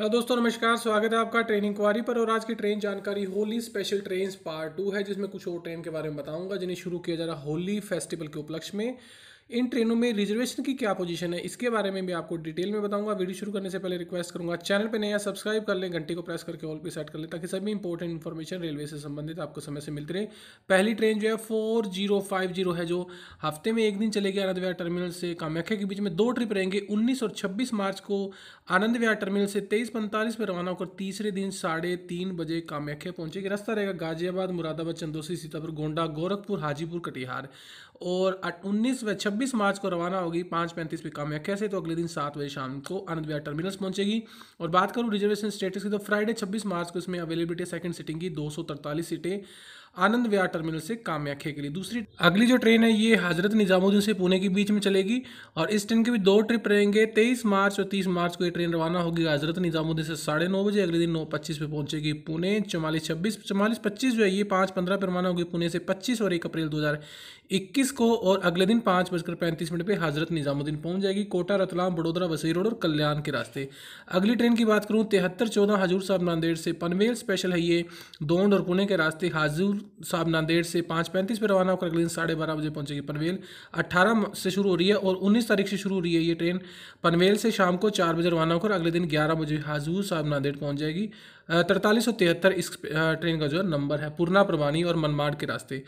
hello दोस्तों नमस्कार स्वागत है आपका ट्रेनिंग क्वारी पर और आज की ट्रेन जानकारी Holi special train part two है जिसमें कुछ और ट्रेन के बारे में बताऊंगा जिन्हें शुरू किया जा रहा होली फेस्टिवल के उपलक्ष्य में इन ट्रेनों में रिजर्वेशन की क्या पोजीशन है इसके बारे में भी आपको डिटेल में बताऊंगा वीडियो शुरू करने से पहले रिक्वेस्ट करूंगा चैनल पर नया सब्सक्राइब कर लें घंटे को प्रेस करके ऑल पे सेट कर लें ताकि सभी इंपॉर्टेंट इन्फॉर्मेशन रेलवे से संबंधित आपको समय से मिलते रहे पहली ट्रेन जो है फोर है जो हफ्ते में एक दिन चलेगी आनंद विहार टर्मिनल से कामाख्या के बीच में दो ट्रिप रहेंगे उन्नीस और छब्बीस मार्च को आनंद विहार टर्मिनल से तेईस पैंतालीस पर रवाना होकर तीसरे दिन साढ़े तीन बजे कामाख्या पहुंचेगी रास्ता रहेगा गाजियाबाद मुरादाबाद चंदोसी सीतापुर गोंडा गोरखपुर हाजीपुर कटिहार और उन्नीस व छब्बीस छब्बीस मार्च को रवाना होगी पाँच पैंतीस पे कामाख्या से तो अगले दिन सात बजे शाम को आनंद विहार टर्मिनल्स पहुंचेगी और बात करूँ रिजर्वेशन स्टेटस की तो फ्राइडे छब्बीस मार्च को इसमें अवेलेबिलिटी सेकंड सीटिंग की दो सीटें आनंद विहार टर्मिनल से कामयाखे के लिए दूसरी अगली जो ट्रेन है ये हजरत निजामुद्दीन से पुणे के बीच में चलेगी और इस ट्रेन के भी दो ट्रिप रहेंगे तेईस मार्च और तीस मार्च को ये ट्रेन रवाना होगी हजरत निजामुद्दीन से साढ़े नौ बजे अगले दिन नौ पच्चीस पे पहुंचेगी पुणे चौवालीस छब्बीस चौवालीस पच्चीस जो है ये पाँच पंद्रह पर रवाना होगी पुणे से पच्चीस और एक अप्रैल दो हज़ार इक्कीस को और अगले दिन पाँच बजकर पैंतीस मिनट पर हजरत निजामुद्दीन पहुंच जाएगी कोटा रतलाम बड़ोदरा वसी रोड और कल्याण के रास्ते अगली ट्रेन की बात करूँ तिहत्तर चौदह हजूर साहब नांदेड़ से पनवेल स्पेशल है ये दोंड और पुणे के रास्ते हाजूर साहब नांदेड़ से पाँच पैंतीस पर रवाना होकर अगले दिन साढ़े बारह बजे पहुंचेगी पनवेल अट्ठारह से शुरू हो रही है और उन्नीस तारीख से शुरू हो रही है ये ट्रेन पनवेल से शाम को चार बजे रवाना होकर अगले दिन ग्यारह बजे हाजूर साहब नांदेड़ पहुँच जाएगी तरतालीस सौ तिहत्तर इस ट्रेन का जो है नंबर है पूर्णा प्रवानी और मनमाड़ के रास्ते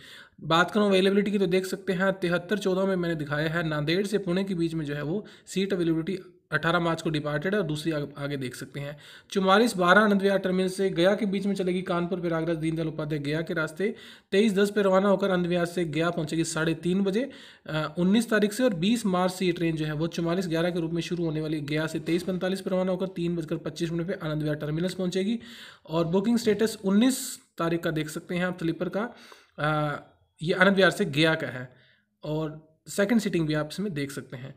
बात करूँ अवेलेबिलिटी की तो देख सकते हैं तिहत्तर चौदह में मैंने दिखाया है नांदेड़ से पुणे के बीच में जो है वो सीट अवेलेबिलिटी अठारह मार्च को डिपार्टेड है और दूसरी आग, आगे देख सकते हैं चुमालीस बारह अनंतविहार टर्मिनल से गया के बीच में चलेगी कानपुर प्रयागराज दीनदयाल उपाध्याय गया के रास्ते तेईस दस पर रवाना होकर अनंतविहार से गया पहुंचेगी साढ़े तीन बजे उन्नीस तारीख से और बीस मार्च से ये ट्रेन जो है वो चुमालीस ग्यारह के रूप में शुरू होने वाली गया से तेईस पैंतालीस पर रवाना होकर तीन बजकर पच्चीस मिनट पर विहार टर्मिनस पहुंचेगी और बुकिंग स्टेटस उन्नीस तारीख का देख सकते हैं आप स्लीपर का ये आनंद विहार से गया का है और सेकंड सीटिंग भी आप इसमें देख सकते हैं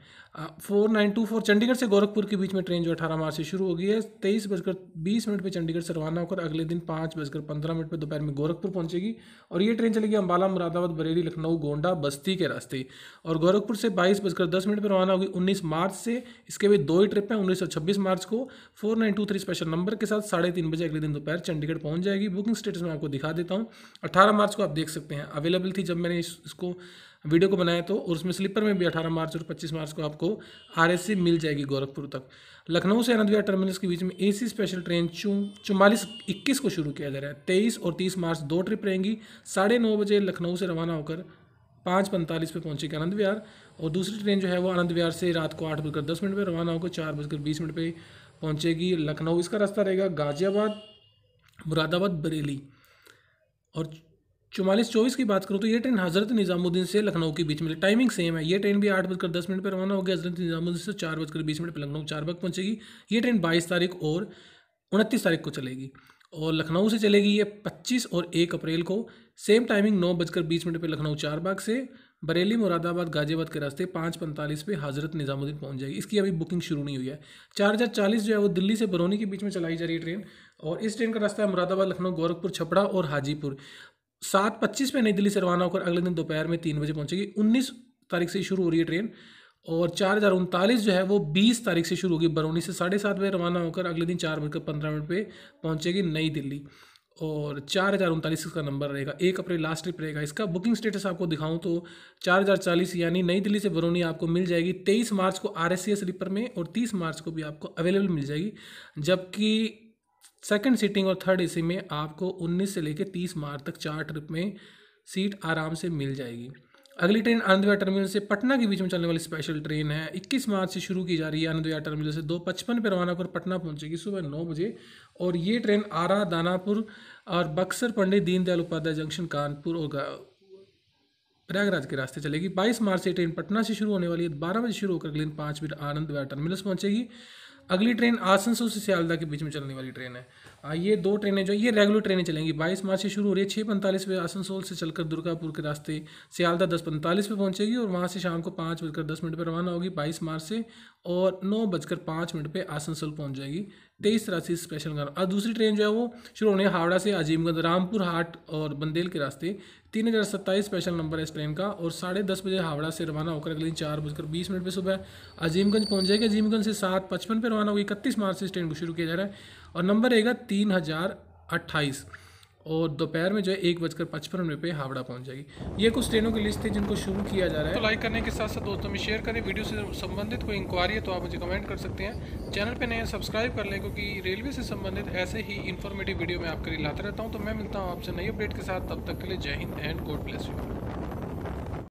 four nine two four Chandigarh से गोरखपुर के बीच में ट्रेन जो अठारह मार्च से शुरू होगी है तेईस बजकर बीस मिनट पर चंडीगढ़ से रवाना होकर अगले दिन पाँच बजकर पंद्रह मिनट पर दोपहर में गोरखपुर पहुंचेगी और ये ट्रेन चलेगी अम्बाला मुरादाबाद बरेली लखनऊ गोंडा बस्ती के रास्ते और गोरखपुर से बाईस बजकर दस मिनट पर रवाना होगी उन्नीस मार्च से इसके भी दो ही ट्रिप है उन्नीस और छब्बीस मार्च को four nine two three special number के साथ साढ़े तीन बजे अगले दिन दोपहर चंडीगढ़ पहुँच जाएगी बुकिंग स्टेटस मैं आपको दिखा देता हूँ अठारह मार्च को आप देख सकते हैं अवेलेबल थी जब मैंने इसको वीडियो को बनाया तो और उसमें स्लीपर में भी अठारह मार्च और पच्चीस मार्च को आपको आर मिल जाएगी गोरखपुर तक लखनऊ से आनंदविहार टर्मिनस के बीच में एसी स्पेशल ट्रेन चू चुमालीस इक्कीस को शुरू किया जा रहा है तेईस और तीस मार्च दो ट्रिप रहेंगी साढ़े नौ बजे लखनऊ से रवाना होकर पाँच पैंतालीस पर पहुँचेगी आनंद विहार और दूसरी ट्रेन जो है वो आनंद विहार से रात को आठ बजकर दस मिनट पर रवाना होकर चार बजकर बीस मिनट पर पहुँचेगी लखनऊ इसका रास्ता रहेगा गाजियाबाद मुरादाबाद बरेली और चौवालीस चौबीस की बात करूँ तो ये ट्रेन हज़रत निज़ामुद्दीन से लखनऊ के बीच में टाइमिंग सेम है ये ट्रेन भी आठ बजकर दस मिनट पर रवाना होगी हज़रत निज़ामुद्दीन से चार बजकर बीस मिनट पर लखनऊ चार बजे पहुँचेगी ये ट्रेन बाईस तारीख और उनतीस तारीख को चलेगी और लखनऊ से चलेगी ये पच्चीस और एक अप्रैल को सेम टाइमिंग नौ बजकर बीस मिनट पर लखनऊ चारबाग से बरेली मुरादाबाद गाजियाबाद के रास्ते पाँच पैंतालीस पे हज़रत निज़ामुद्दीन पहुंच जाएगी इसकी अभी बुकिंग शुरू नहीं हुई है चार हज़ार चालीस जो है वो दिल्ली से बरौनी के बीच में चलाई जा रही है ट्रेन और इस ट्रेन का रास्ता है मुरादाबाद लखनऊ गोरखपुर छपड़ा और हाजीपुर सात पच्चीस पे नई दिल्ली से रवाना होकर अगले दिन दोपहर में तीन बजे पहुंचेगी उन्नीस तारीख से शुरू हो रही है ट्रेन और चार हज़ार उनतालीस जो है वो बीस तारीख से शुरू होगी बरौनी से साढ़े सात बजे रवाना होकर अगले दिन चार बजकर पंद्रह मिनट पर पहुँचेगी नई दिल्ली और चार हज़ार उनतालीस इसका नंबर रहेगा एक अप्रैल लास्ट ट्रिप रहेगा इसका बुकिंग स्टेटस आपको दिखाऊं तो चार हज़ार चालीस यानी नई दिल्ली से बरौनी आपको मिल जाएगी तेईस मार्च को आर एस स्लीपर में और तीस मार्च को भी आपको अवेलेबल मिल जाएगी जबकि सेकंड सीटिंग और थर्ड एसी में आपको 19 से लेकर 30 मार्च तक चार ट्रिप में सीट आराम से मिल जाएगी अगली ट्रेन आनंदविहार टर्मिनल से पटना के बीच में चलने वाली स्पेशल ट्रेन है 21 मार्च से शुरू की जा रही है आनंदविहार टर्मिनल से दो पचपन पर रवाना कर पटना पहुंचेगी सुबह नौ बजे और ये ट्रेन आरा दानापुर और बक्सर पंडित दीनदयाल उपाध्याय जंक्शन कानपुर और प्रयागराज के रास्ते चलेगी 22 मार्च से ट्रेन पटना से शुरू होने वाली है बारह बजे शुरू होकर अगले दिन पाँच मिनट आनंद टर्मिनल टर्मिनस पहुंचेगी अगली ट्रेन आसनसोल से सियालदा के बीच में चलने वाली ट्रेन है ये दो ट्रेनें जो ये रेगुलर ट्रेनें चलेंगी 22 मार्च से शुरू हो रही है छः पैंतालीस पे आसनसोल से चलकर दुर्गापुर के रास्ते सियालदा दस पैंतालीस पे पहुंचेगी और वहाँ से शाम को पाँच बजकर दस मिनट पर रवाना होगी 22 मार्च से और नौ बजकर पाँच मिनट पर आसनसोल पहुँच जाएगी तेईस तरह स्पेशल और दूसरी ट्रेन जो है वो शुरू होने हावड़ा से अजीमगंज रामपुर हाट और बंदेल के रास्ते तीन हज़ार सत्ताईस स्पेशल नंबर है इस ट्रेन का और साढ़े दस बजे हावड़ा से रवाना होकर अगले दिन चार बजकर बीस मिनट पर सुबह अजीमगंज पहुंच जाएगी अजीमगंज से सात पचपन पर रवाना होगी इकतीस मार्च से इस ट्रेन को शुरू किया जा रहा है और नंबर रहेगा तीन हज़ार अट्ठाईस और दोपहर में जो है एक बजकर पचपन मिनट पर हावड़ा पहुंच जाएगी ये कुछ ट्रेनों की लिस्ट थी जिनको शुरू किया जा रहा है तो लाइक करने के साथ साथ दोस्तों में शेयर करें वीडियो से संबंधित कोई इंक्वायरी है तो आप मुझे कमेंट कर सकते हैं चैनल पे नए सब्सक्राइब कर लें क्योंकि रेलवे से संबंधित ऐसे ही इन्फॉर्मेटिव वीडियो मैं आपके लिए लाता रहता हूँ तो मैं मिलता हूँ आपसे नई अपडेट के साथ तब तक के लिए Jai Hind and God bless you